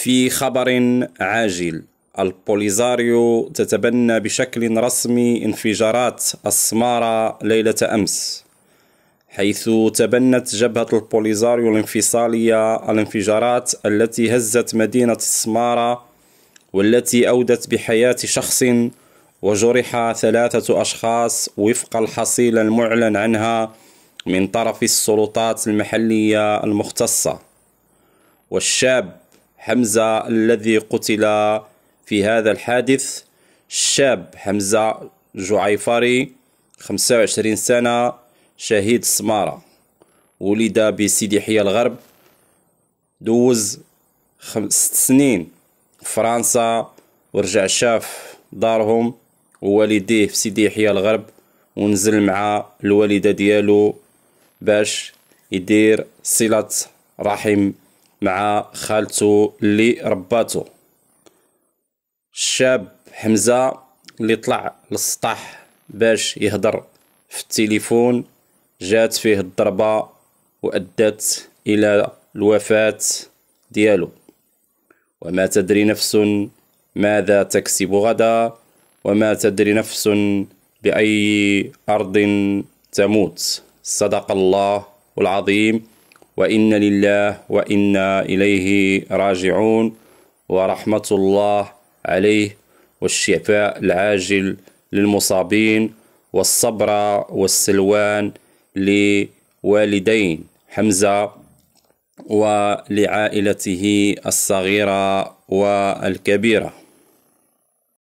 في خبر عاجل البوليزاريو تتبنى بشكل رسمي انفجارات السمارة ليلة أمس حيث تبنت جبهة البوليزاريو الانفصالية الانفجارات التي هزت مدينة السمارة والتي أودت بحياة شخص وجرح ثلاثة أشخاص وفق الحصيلة المعلن عنها من طرف السلطات المحلية المختصة والشاب حمزة الذي قتل في هذا الحادث الشاب حمزة جعيفري 25 سنة شهيد السمارة ولد بسيدي حيا الغرب دوز ست سنين فرنسا ورجع شاف دارهم ووالديه في سيدي يحيى الغرب ونزل مع الوالده ديالو باش يدير صله رحم مع خالته اللي رباته الشاب حمزة اللي طلع للسطح باش يهضر في التليفون جات فيه الضربة وأدت إلى الوفاة ديالو وما تدري نفس ماذا تكسب غدا وما تدري نفس بأي أرض تموت صدق الله العظيم وإن لله وإنا إليه راجعون ورحمة الله عليه والشفاء العاجل للمصابين والصبر والسلوان لوالدين حمزة ولعائلته الصغيرة والكبيرة